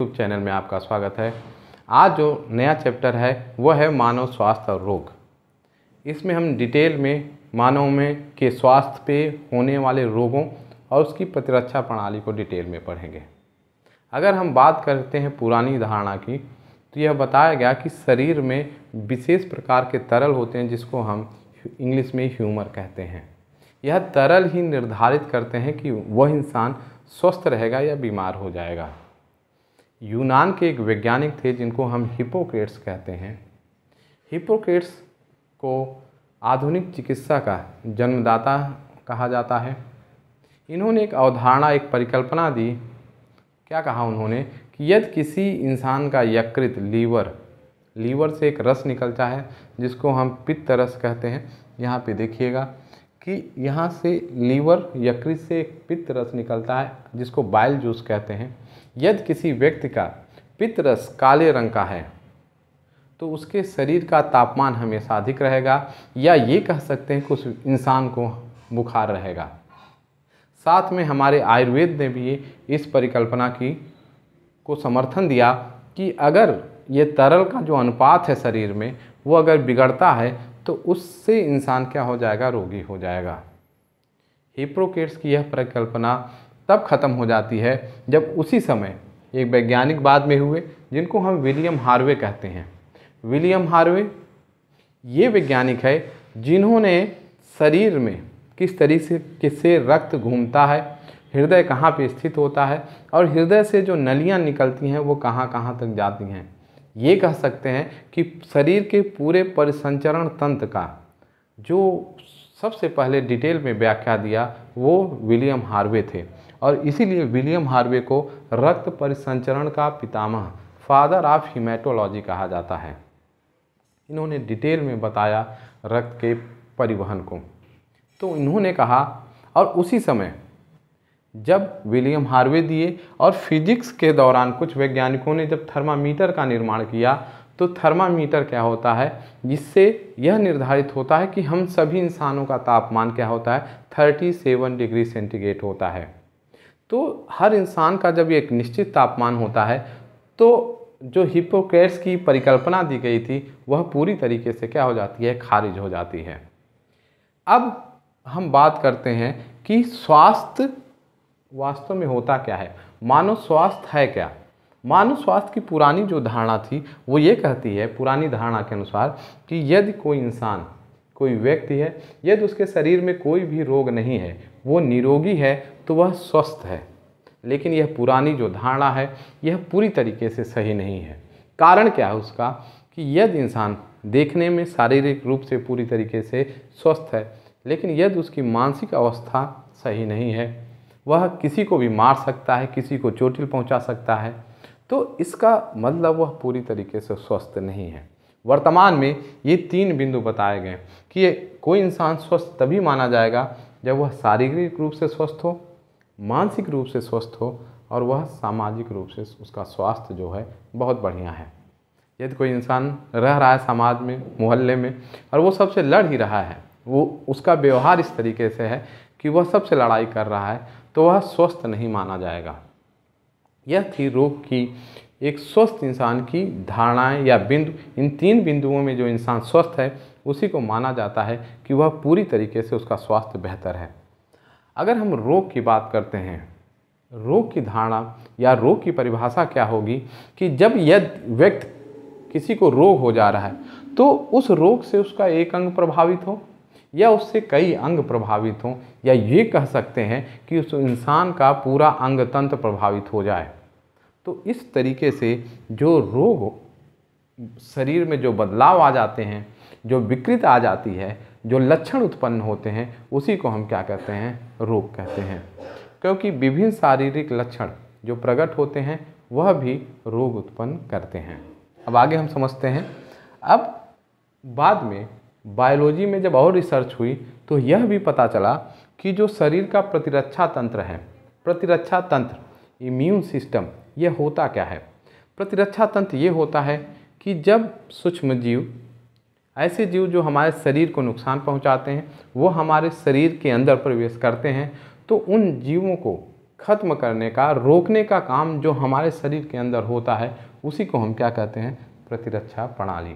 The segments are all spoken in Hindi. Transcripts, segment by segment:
यूट्यूब चैनल में आपका स्वागत है आज जो नया चैप्टर है वह है मानव स्वास्थ्य और रोग इसमें हम डिटेल में मानव में के स्वास्थ्य पे होने वाले रोगों और उसकी प्रतिरक्षा प्रणाली को डिटेल में पढ़ेंगे अगर हम बात करते हैं पुरानी धारणा की तो यह बताया गया कि शरीर में विशेष प्रकार के तरल होते हैं जिसको हम इंग्लिश में ह्यूमर कहते हैं यह तरल ही निर्धारित करते हैं कि वह इंसान स्वस्थ रहेगा या बीमार हो जाएगा यूनान के एक वैज्ञानिक थे जिनको हम हिपोक्रेट्स कहते हैं हिपोक्रेट्स को आधुनिक चिकित्सा का जन्मदाता कहा जाता है इन्होंने एक अवधारणा एक परिकल्पना दी क्या कहा उन्होंने कि यदि किसी इंसान का यकृत लीवर लीवर से एक रस निकलता है जिसको हम पित्त रस कहते हैं यहाँ पे देखिएगा कि यहाँ से लीवर यकृत से एक पित्त रस निकलता है जिसको बाइल जूस कहते हैं यदि किसी व्यक्ति का पितरस काले रंग का है तो उसके शरीर का तापमान हमेशा अधिक रहेगा या ये कह सकते हैं कि उस इंसान को बुखार रहेगा साथ में हमारे आयुर्वेद ने भी इस परिकल्पना की को समर्थन दिया कि अगर ये तरल का जो अनुपात है शरीर में वो अगर बिगड़ता है तो उससे इंसान क्या हो जाएगा रोगी हो जाएगा हिप्रोकेट्स की यह परिकल्पना तब ख़त्म हो जाती है जब उसी समय एक वैज्ञानिक बाद में हुए जिनको हम विलियम हार्वे कहते हैं विलियम हार्वे ये वैज्ञानिक है जिन्होंने शरीर में किस तरीके से रक्त घूमता है हृदय कहाँ पे स्थित होता है और हृदय से जो नलियाँ निकलती हैं वो कहाँ कहाँ तक जाती हैं ये कह सकते हैं कि शरीर के पूरे परिसंचरण तंत्र का जो सबसे पहले डिटेल में व्याख्या दिया वो विलियम हार्वे थे और इसीलिए विलियम हार्वे को रक्त परिसंचरण का पितामह फादर ऑफ हिमेटोलॉजी कहा जाता है इन्होंने डिटेल में बताया रक्त के परिवहन को तो इन्होंने कहा और उसी समय जब विलियम हार्वे दिए और फिजिक्स के दौरान कुछ वैज्ञानिकों ने जब थर्मामीटर का निर्माण किया तो थर्मामीटर क्या होता है जिससे यह निर्धारित होता है कि हम सभी इंसानों का तापमान क्या होता है 37 डिग्री सेंटीग्रेड होता है तो हर इंसान का जब एक निश्चित तापमान होता है तो जो हिपोक्रेट्स की परिकल्पना दी गई थी वह पूरी तरीके से क्या हो जाती है खारिज हो जाती है अब हम बात करते हैं कि स्वास्थ्य वास्तव में होता क्या है मानव स्वास्थ्य है क्या मानव स्वास्थ्य की पुरानी जो धारणा थी वो ये कहती है पुरानी धारणा के अनुसार कि यदि कोई इंसान कोई व्यक्ति है यदि उसके शरीर में कोई भी रोग नहीं है वो निरोगी है तो वह स्वस्थ है लेकिन यह पुरानी जो धारणा है यह पूरी तरीके से सही नहीं है कारण क्या है उसका कि यदि इंसान देखने में शारीरिक रूप से पूरी तरीके से स्वस्थ है लेकिन यदि उसकी मानसिक अवस्था सही नहीं है वह किसी को भी मार सकता है किसी को चोटिल पहुंचा सकता है तो इसका मतलब वह पूरी तरीके से स्वस्थ नहीं है वर्तमान में ये तीन बिंदु बताए गए कि कोई इंसान स्वस्थ तभी माना जाएगा जब वह शारीरिक रूप से स्वस्थ हो मानसिक रूप से स्वस्थ हो और वह सामाजिक रूप से उसका स्वास्थ्य जो है बहुत बढ़िया है यदि कोई इंसान रह रहा है समाज में मोहल्ले में और वो सबसे लड़ ही रहा है वो उसका व्यवहार इस तरीके से है कि वह सबसे लड़ाई कर रहा है तो वह स्वस्थ नहीं माना जाएगा यह थी रोग की एक स्वस्थ इंसान की धारणाएं या बिंदु इन तीन बिंदुओं में जो इंसान स्वस्थ है उसी को माना जाता है कि वह पूरी तरीके से उसका स्वास्थ्य बेहतर है अगर हम रोग की बात करते हैं रोग की धारणा या रोग की परिभाषा क्या होगी कि जब यह व्यक्ति किसी को रोग हो जा रहा है तो उस रोग से उसका एक अंग प्रभावित हो या उससे कई अंग प्रभावित हों या ये कह सकते हैं कि उस इंसान का पूरा अंग तंत्र प्रभावित हो जाए तो इस तरीके से जो रोग शरीर में जो बदलाव आ जाते हैं जो विकृत आ जाती है जो लक्षण उत्पन्न होते हैं उसी को हम क्या कहते हैं रोग कहते हैं क्योंकि विभिन्न शारीरिक लक्षण जो प्रकट होते हैं वह भी रोग उत्पन्न करते हैं अब आगे हम समझते हैं अब बाद में बायोलॉजी में जब और रिसर्च हुई तो यह भी पता चला कि जो शरीर का प्रतिरक्षा तंत्र है प्रतिरक्षा तंत्र इम्यून सिस्टम यह होता क्या है प्रतिरक्षा तंत्र ये होता है कि जब सूक्ष्म जीव ऐसे जीव जो हमारे शरीर को नुकसान पहुंचाते हैं वो हमारे शरीर के अंदर प्रवेश करते हैं तो उन जीवों को ख़त्म करने का रोकने का काम जो हमारे शरीर के अंदर होता है उसी को हम क्या कहते हैं प्रतिरक्षा प्रणाली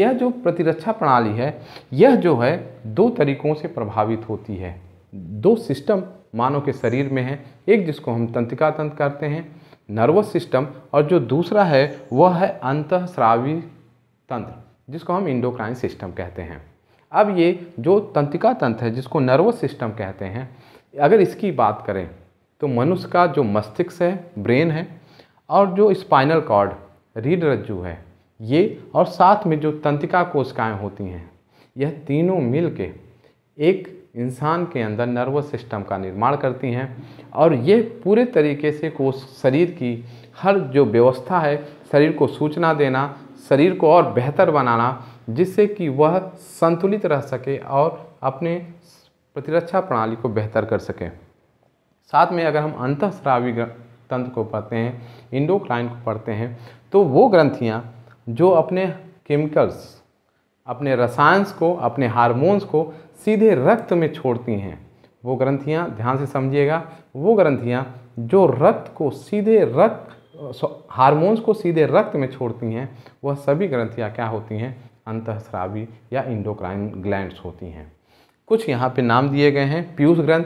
यह जो प्रतिरक्षा प्रणाली है यह जो है दो तरीकों से प्रभावित होती है दो सिस्टम मानव के शरीर में है एक जिसको हम तंत्रिका तंत्र करते हैं नर्वस सिस्टम और जो दूसरा है वह है अंतःस्रावी तंत्र जिसको हम इंडोक्राइन सिस्टम कहते हैं अब ये जो तंत्रिका तंत्र है जिसको नर्वस सिस्टम कहते हैं अगर इसकी बात करें तो मनुष्य का जो मस्तिष्क है ब्रेन है और जो स्पाइनल कॉर्ड रीढ़ रज्जू है ये और साथ में जो तंत्रिका कोशिकाएं होती हैं यह तीनों मिल के एक इंसान के अंदर नर्वस सिस्टम का निर्माण करती हैं और ये पूरे तरीके से कोश शरीर की हर जो व्यवस्था है शरीर को सूचना देना शरीर को और बेहतर बनाना जिससे कि वह संतुलित रह सके और अपने प्रतिरक्षा प्रणाली को बेहतर कर सकें साथ में अगर हम अंतःस्रावी तंत्र को पढ़ते हैं इंडोक्राइन को पढ़ते हैं तो वो ग्रंथियाँ जो अपने केमिकल्स अपने रसायंस को अपने हारमोन्स को सीधे रक्त में छोड़ती हैं वो ग्रंथियाँ ध्यान से समझिएगा वो ग्रंथियाँ जो रक्त को सीधे रक्त हार्मोन्स को सीधे रक्त में छोड़ती हैं वह सभी ग्रंथियाँ क्या होती हैं अंतःस्रावी या इंडोक्राइन ग्लैंड्स होती हैं कुछ यहाँ पे नाम दिए गए हैं पीयूष ग्रंथ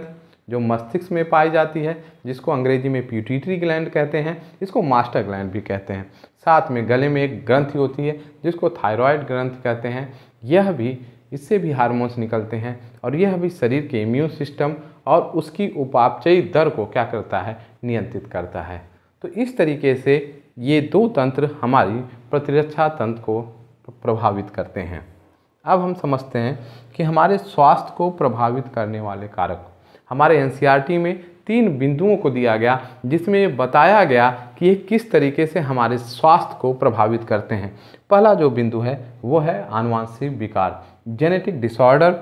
जो मस्तिष्क में पाई जाती है जिसको अंग्रेजी में प्यूटिटरी ग्लैंड कहते हैं इसको मास्टर ग्लैंड भी कहते हैं साथ में गले में एक ग्रंथि होती है जिसको थायराइड ग्रंथ कहते हैं यह भी इससे भी हार्मोन्स निकलते हैं और यह भी शरीर के इम्यून सिस्टम और उसकी उपापचयी दर को क्या करता है नियंत्रित करता है तो इस तरीके से ये दो तंत्र हमारी प्रतिरक्षा तंत्र को प्रभावित करते हैं अब हम समझते हैं कि हमारे स्वास्थ्य को प्रभावित करने वाले कारक हमारे एन में तीन बिंदुओं को दिया गया जिसमें बताया गया कि ये किस तरीके से हमारे स्वास्थ्य को प्रभावित करते हैं पहला जो बिंदु है वो है आनुवांशिक विकार जेनेटिक डिसऑर्डर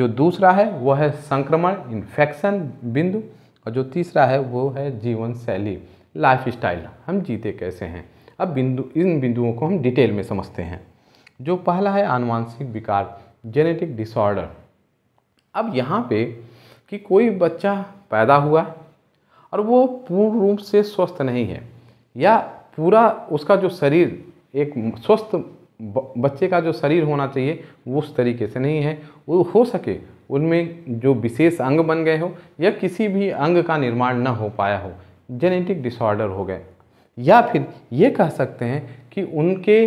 जो दूसरा है वो है संक्रमण इन्फेक्शन बिंदु और जो तीसरा है वो है जीवन शैली लाइफ स्टाइल हम जीते कैसे हैं अब बिंदु इन बिंदुओं को हम डिटेल में समझते हैं जो पहला है आनुवांशिक विकार जेनेटिक डिसऑर्डर अब यहाँ पे कि कोई बच्चा पैदा हुआ और वो पूर्ण रूप से स्वस्थ नहीं है या पूरा उसका जो शरीर एक स्वस्थ बच्चे का जो शरीर होना चाहिए वो उस तरीके से नहीं है वो हो सके उनमें जो विशेष अंग बन गए हो या किसी भी अंग का निर्माण न हो पाया हो जेनेटिक डिसऑर्डर हो गए या फिर ये कह सकते हैं कि उनके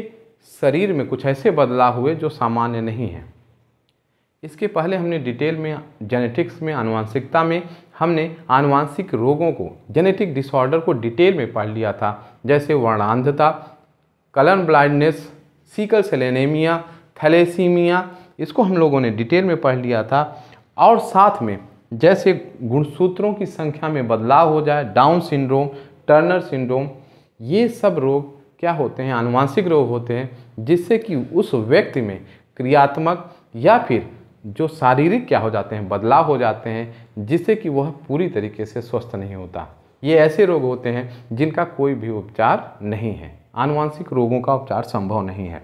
शरीर में कुछ ऐसे बदलाव हुए जो सामान्य नहीं हैं इसके पहले हमने डिटेल में जेनेटिक्स में आनुवंशिकता में हमने आनुवंशिक रोगों को जेनेटिक डिसऑर्डर को डिटेल में पढ़ लिया था जैसे वर्णांधता colour blindness sickle cell anaemia thalassaemia इसको हम लोगों ने डिटेल में पढ़ लिया था और साथ में जैसे गुणसूत्रों की संख्या में बदलाव हो जाए डाउन सिंड्रोम टर्नर सिंड्रोम ये सब रोग क्या होते हैं आनुवांशिक रोग होते हैं जिससे कि उस व्यक्ति में क्रियात्मक या फिर जो शारीरिक क्या हो जाते हैं बदलाव हो जाते हैं जिससे कि वह पूरी तरीके से स्वस्थ नहीं होता ये ऐसे रोग होते हैं जिनका कोई भी उपचार नहीं है आनुवांशिक रोगों का उपचार संभव नहीं है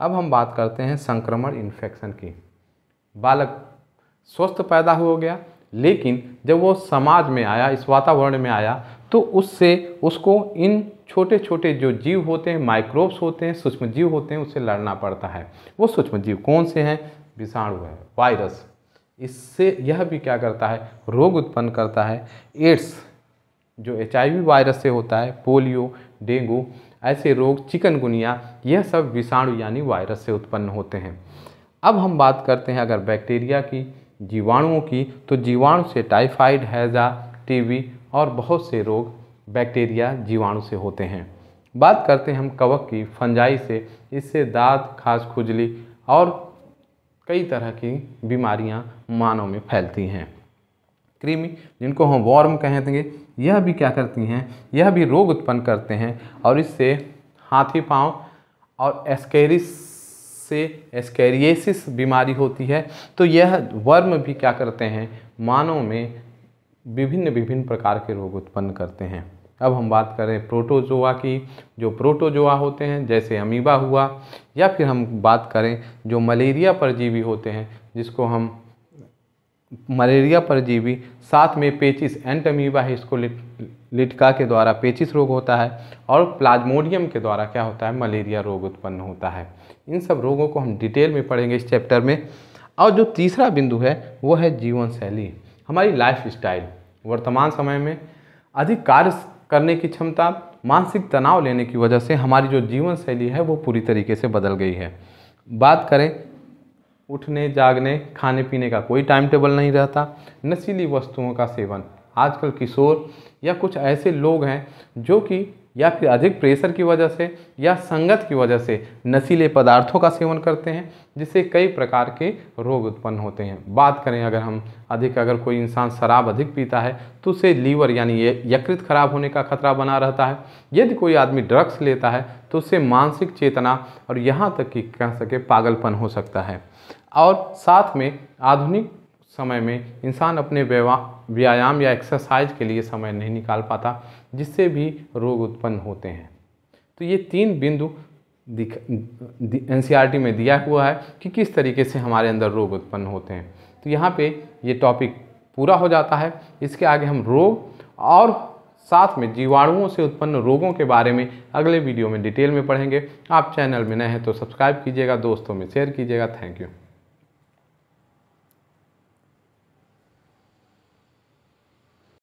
अब हम बात करते हैं संक्रमण इन्फेक्शन की बालक स्वस्थ पैदा हो गया लेकिन जब वो समाज में आया इस वातावरण में आया तो उससे उसको इन छोटे छोटे जो जीव होते हैं माइक्रोब्स होते हैं सूक्ष्म जीव होते हैं उससे लड़ना पड़ता है वो सूक्ष्म जीव कौन से हैं विषाणु है वायरस इससे यह भी क्या करता है रोग उत्पन्न करता है एड्स जो एच वायरस से होता है पोलियो डेंगू ऐसे रोग चिकनगुनिया यह सब विषाणु यानी वायरस से उत्पन्न होते हैं अब हम बात करते हैं अगर बैक्टीरिया की जीवाणुओं की तो जीवाणु से टाइफाइड हैज़ा टीबी और बहुत से रोग बैक्टीरिया जीवाणु से होते हैं बात करते हैं हम कवक की फंजाई से इससे दांत खास खुजली और कई तरह की बीमारियां मानव में फैलती हैं कृमि जिनको हम वॉर्म कहेंगे यह भी क्या करती हैं यह भी रोग उत्पन्न करते हैं और इससे हाथी पाँव और एस्केरिस से एस्केरिएसिस बीमारी होती है तो यह वर्म भी क्या करते हैं मानव में विभिन्न विभिन्न प्रकार के रोग उत्पन्न करते हैं अब हम बात करें प्रोटोजोआ की जो प्रोटोजोआ होते हैं जैसे अमीबा हुआ या फिर हम बात करें जो मलेरिया परजीवी होते हैं जिसको हम मलेरिया परजीवी साथ में पेचिस एंटमीबा है इसको लिटका के द्वारा पेचिस रोग होता है और प्लाज्मोडियम के द्वारा क्या होता है मलेरिया रोग उत्पन्न होता है इन सब रोगों को हम डिटेल में पढ़ेंगे इस चैप्टर में और जो तीसरा बिंदु है वो है जीवन शैली हमारी लाइफ स्टाइल वर्तमान समय में अधिक कार्य करने की क्षमता मानसिक तनाव लेने की वजह से हमारी जो जीवन शैली है वो पूरी तरीके से बदल गई है बात करें उठने जागने खाने पीने का कोई टाइम टेबल नहीं रहता नशीली वस्तुओं का सेवन आजकल किशोर या कुछ ऐसे लोग हैं जो कि या फिर अधिक प्रेशर की वजह से या संगत की वजह से नशीले पदार्थों का सेवन करते हैं जिससे कई प्रकार के रोग उत्पन्न होते हैं बात करें अगर हम अधिक अगर कोई इंसान शराब अधिक पीता है तो उसे लीवर यानी ये यकृत खराब होने का खतरा बना रहता है यदि कोई आदमी ड्रग्स लेता है तो उससे मानसिक चेतना और यहाँ तक कि कह सके पागलपन हो सकता है और साथ में आधुनिक समय में इंसान अपने व्यायाम या एक्सरसाइज के लिए समय नहीं निकाल पाता जिससे भी रोग उत्पन्न होते हैं तो ये तीन बिंदु दिख एन e में दिया हुआ है कि किस तरीके से हमारे अंदर रोग उत्पन्न होते हैं तो यहाँ पे ये टॉपिक पूरा हो जाता है इसके आगे हम रोग और साथ में जीवाणुओं से उत्पन्न रोगों के बारे में अगले वीडियो में डिटेल में पढ़ेंगे आप चैनल में नए हैं तो सब्सक्राइब कीजिएगा दोस्तों में शेयर कीजिएगा थैंक यू